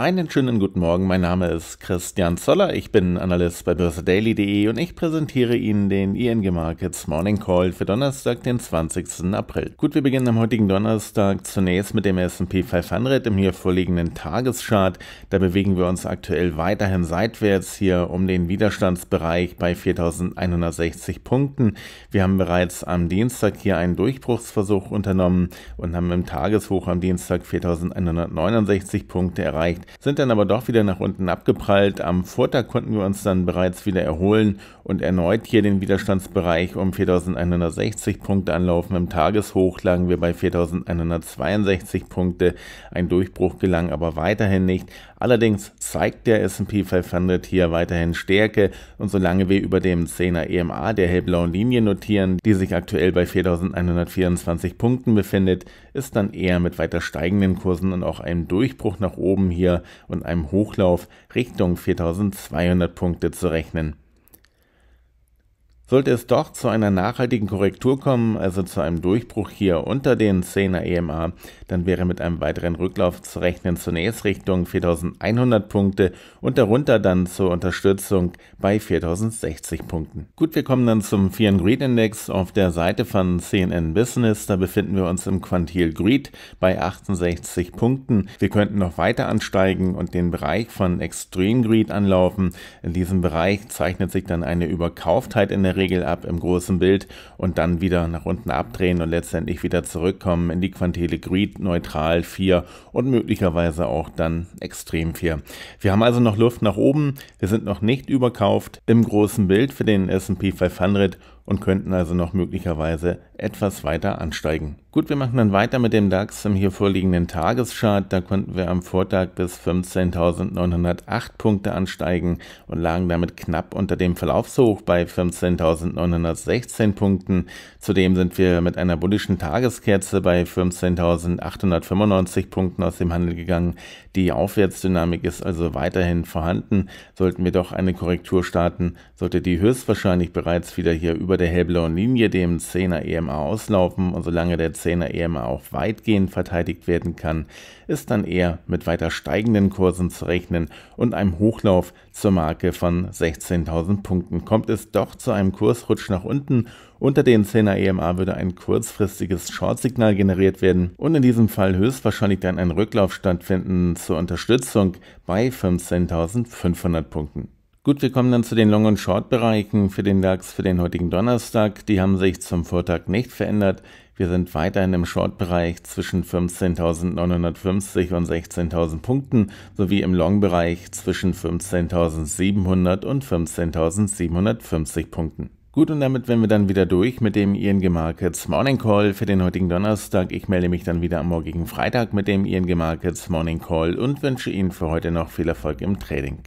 Einen schönen guten Morgen, mein Name ist Christian Zoller, ich bin Analyst bei börsedaily.de und ich präsentiere Ihnen den ING Markets Morning Call für Donnerstag, den 20. April. Gut, wir beginnen am heutigen Donnerstag zunächst mit dem S&P 500 im hier vorliegenden Tageschart. Da bewegen wir uns aktuell weiterhin seitwärts hier um den Widerstandsbereich bei 4160 Punkten. Wir haben bereits am Dienstag hier einen Durchbruchsversuch unternommen und haben im Tageshoch am Dienstag 4169 Punkte erreicht sind dann aber doch wieder nach unten abgeprallt. Am Vortag konnten wir uns dann bereits wieder erholen und erneut hier den Widerstandsbereich um 4160 Punkte anlaufen. Im Tageshoch lagen wir bei 4162 Punkte. Ein Durchbruch gelang aber weiterhin nicht. Allerdings zeigt der S&P 500 hier weiterhin Stärke und solange wir über dem 10er EMA der hellblauen Linie notieren, die sich aktuell bei 4124 Punkten befindet, ist dann eher mit weiter steigenden Kursen und auch einem Durchbruch nach oben hier und einem Hochlauf Richtung 4200 Punkte zu rechnen. Sollte es doch zu einer nachhaltigen Korrektur kommen, also zu einem Durchbruch hier unter den 10er EMA, dann wäre mit einem weiteren Rücklauf zu rechnen zunächst Richtung 4100 Punkte und darunter dann zur Unterstützung bei 4060 Punkten. Gut, wir kommen dann zum Fear Greed Index auf der Seite von CNN Business. Da befinden wir uns im Quantil Greed bei 68 Punkten. Wir könnten noch weiter ansteigen und den Bereich von Extreme Greed anlaufen. In diesem Bereich zeichnet sich dann eine Überkauftheit in der Regel ab im großen Bild und dann wieder nach unten abdrehen und letztendlich wieder zurückkommen in die Quantile Greed, neutral 4 und möglicherweise auch dann extrem 4. Wir haben also noch Luft nach oben. Wir sind noch nicht überkauft im großen Bild für den S&P 500 und könnten also noch möglicherweise etwas weiter ansteigen. Gut, wir machen dann weiter mit dem DAX im hier vorliegenden Tageschart. Da konnten wir am Vortag bis 15.908 Punkte ansteigen und lagen damit knapp unter dem Verlaufshoch bei 15.916 Punkten. Zudem sind wir mit einer bullischen Tageskerze bei 15.895 Punkten aus dem Handel gegangen. Die Aufwärtsdynamik ist also weiterhin vorhanden. Sollten wir doch eine Korrektur starten, sollte die höchstwahrscheinlich bereits wieder hier über der hellblauen Linie dem 10er EMA auslaufen und solange der 10er EMA auch weitgehend verteidigt werden kann, ist dann eher mit weiter steigenden Kursen zu rechnen und einem Hochlauf zur Marke von 16.000 Punkten. Kommt es doch zu einem Kursrutsch nach unten, unter den 10er EMA würde ein kurzfristiges Shortsignal generiert werden und in diesem Fall höchstwahrscheinlich dann ein Rücklauf stattfinden zur Unterstützung bei 15.500 Punkten. Gut, wir kommen dann zu den Long- und Short-Bereichen für den DAX für den heutigen Donnerstag. Die haben sich zum Vortag nicht verändert. Wir sind weiterhin im Short-Bereich zwischen 15.950 und 16.000 Punkten sowie im Long-Bereich zwischen 15.700 und 15.750 Punkten. Gut, und damit wären wir dann wieder durch mit dem ING Markets Morning Call für den heutigen Donnerstag. Ich melde mich dann wieder am morgigen Freitag mit dem ING Markets Morning Call und wünsche Ihnen für heute noch viel Erfolg im Trading.